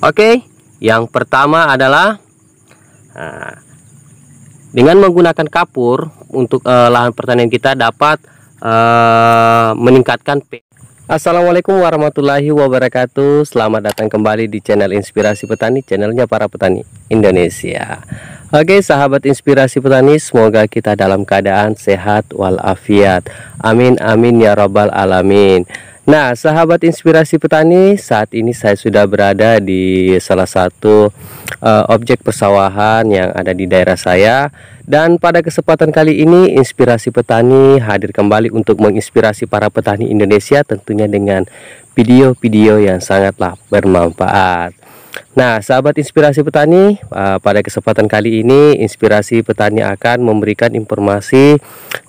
Oke, yang pertama adalah nah, dengan menggunakan kapur untuk uh, lahan pertanian kita dapat uh, meningkatkan P. Assalamualaikum warahmatullahi wabarakatuh. Selamat datang kembali di channel Inspirasi Petani, channelnya para petani. Indonesia. Oke sahabat inspirasi petani semoga kita dalam keadaan sehat walafiat Amin amin ya robbal alamin Nah sahabat inspirasi petani saat ini saya sudah berada di salah satu uh, objek persawahan yang ada di daerah saya Dan pada kesempatan kali ini inspirasi petani hadir kembali untuk menginspirasi para petani Indonesia tentunya dengan video-video yang sangatlah bermanfaat Nah, sahabat inspirasi petani, uh, pada kesempatan kali ini inspirasi petani akan memberikan informasi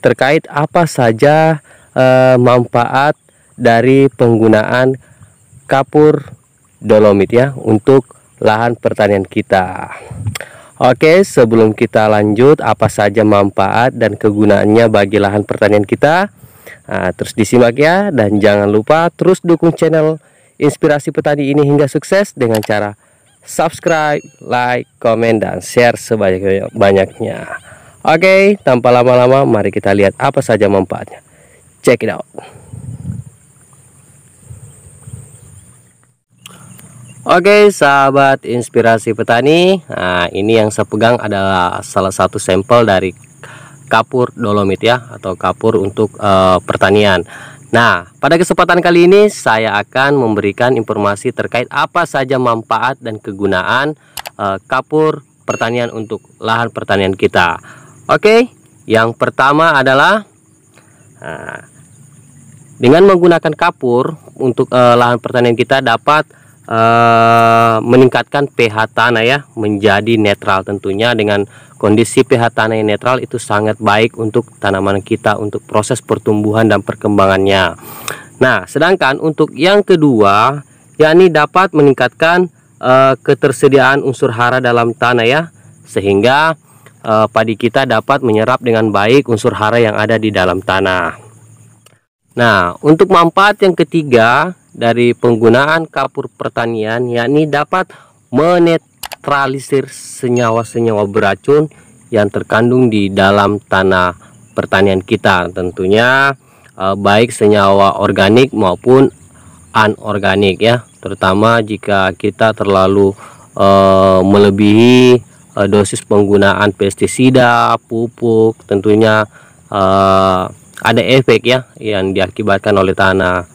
terkait apa saja uh, manfaat dari penggunaan kapur dolomit ya untuk lahan pertanian kita. Oke, sebelum kita lanjut apa saja manfaat dan kegunaannya bagi lahan pertanian kita, nah, terus disimak ya dan jangan lupa terus dukung channel Inspirasi Petani ini hingga sukses dengan cara subscribe, like, komen, dan share sebanyak-banyaknya. Oke, tanpa lama-lama mari kita lihat apa saja manfaatnya. Check it out. Oke sahabat inspirasi petani Nah ini yang saya pegang adalah salah satu sampel dari kapur dolomit ya Atau kapur untuk uh, pertanian Nah, pada kesempatan kali ini saya akan memberikan informasi terkait apa saja manfaat dan kegunaan uh, kapur pertanian untuk lahan pertanian kita. Oke, yang pertama adalah uh, dengan menggunakan kapur untuk uh, lahan pertanian kita dapat Uh, meningkatkan pH tanah ya menjadi netral tentunya dengan kondisi pH tanah yang netral itu sangat baik untuk tanaman kita untuk proses pertumbuhan dan perkembangannya. Nah, sedangkan untuk yang kedua yakni dapat meningkatkan uh, ketersediaan unsur hara dalam tanah ya sehingga uh, padi kita dapat menyerap dengan baik unsur hara yang ada di dalam tanah. Nah, untuk manfaat yang ketiga dari penggunaan kapur pertanian yakni dapat menetralisir senyawa-senyawa beracun yang terkandung di dalam tanah pertanian kita. Tentunya eh, baik senyawa organik maupun anorganik ya, terutama jika kita terlalu eh, melebihi eh, dosis penggunaan pestisida, pupuk, tentunya ada efek ya yang diakibatkan oleh tanah.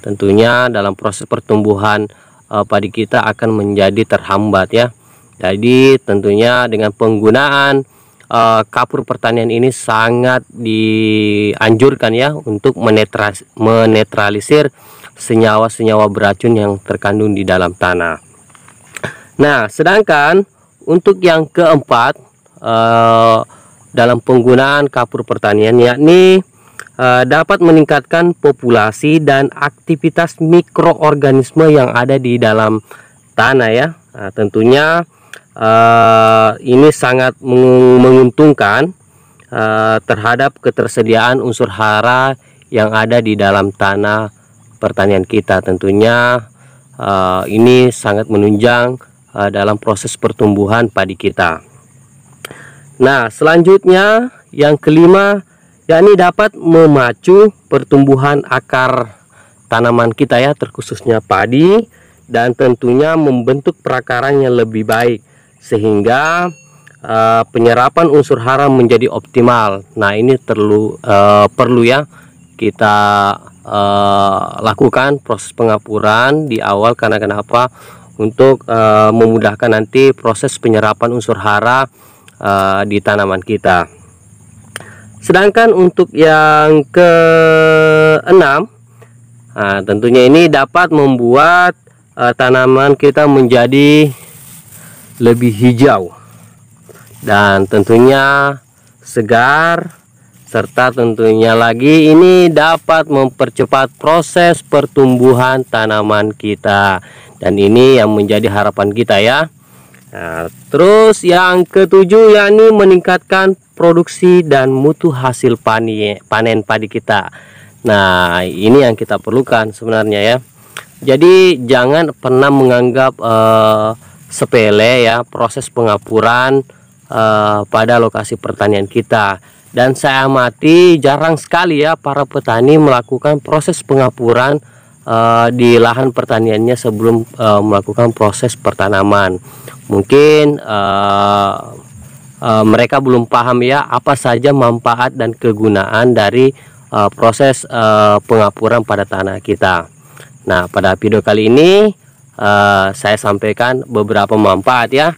Tentunya dalam proses pertumbuhan uh, padi kita akan menjadi terhambat ya. Jadi tentunya dengan penggunaan uh, kapur pertanian ini sangat dianjurkan ya untuk menetras, menetralisir senyawa-senyawa beracun yang terkandung di dalam tanah. Nah, sedangkan untuk yang keempat uh, dalam penggunaan kapur pertanian yakni Eh, dapat meningkatkan populasi dan aktivitas mikroorganisme yang ada di dalam tanah ya. Nah, tentunya uh, ini sangat menguntungkan uh, terhadap ketersediaan unsur hara yang ada di dalam tanah pertanian kita. Tentunya uh, ini sangat menunjang uh, dalam proses pertumbuhan padi kita. Nah, selanjutnya yang kelima yakni dapat memacu pertumbuhan akar tanaman kita ya terkhususnya padi dan tentunya membentuk perakaran yang lebih baik sehingga uh, penyerapan unsur hara menjadi optimal. Nah, ini perlu uh, eh, perlu ya kita uh, lakukan proses pengapuran di awal karena kenapa? Untuk memudahkan nanti proses penyerapan unsur hara di tanaman kita. Sedangkan untuk yang keenam, nah, tentunya ini dapat membuat uh, tanaman kita menjadi lebih hijau dan tentunya segar serta tentunya lagi ini dapat mempercepat proses pertumbuhan tanaman kita dan ini yang menjadi harapan kita ya nah, terus yang ketujuh yakni meningkatkan produksi dan mutu hasil pani, panen padi kita. Nah, ini yang kita perlukan sebenarnya ya. Jadi jangan pernah menganggap uh, sepele ya proses pengapuran uh, pada lokasi pertanian kita. Dan saya amati jarang sekali ya para petani melakukan proses pengapuran uh, di lahan pertaniannya sebelum uh, melakukan proses pertanaman. Mungkin uh, uh, mereka belum paham ya apa saja manfaat dan kegunaan dari uh, proses uh, pengapuran pada tanah kita. Nah, pada video kali ini uh, saya sampaikan beberapa manfaat ya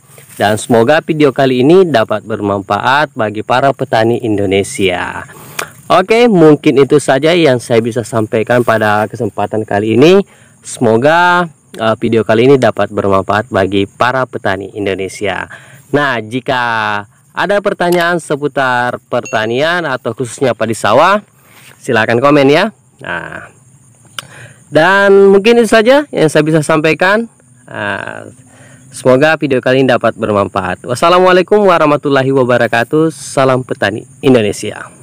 dan semoga video kali ini dapat bermanfaat bagi para petani Indonesia. Oke, mungkin itu saja yang saya bisa sampaikan pada kesempatan kali ini. Semoga uh, video kali ini dapat bermanfaat bagi para petani Indonesia. Nah, jika ada pertanyaan seputar pertanian atau khususnya padi sawah, silahkan komen ya. Nah, dan mungkin itu saja yang saya bisa sampaikan. Ah, semoga video kali ini dapat bermanfaat. Wassalamualaikum warahmatullahi wabarakatuh. Salam petani Indonesia.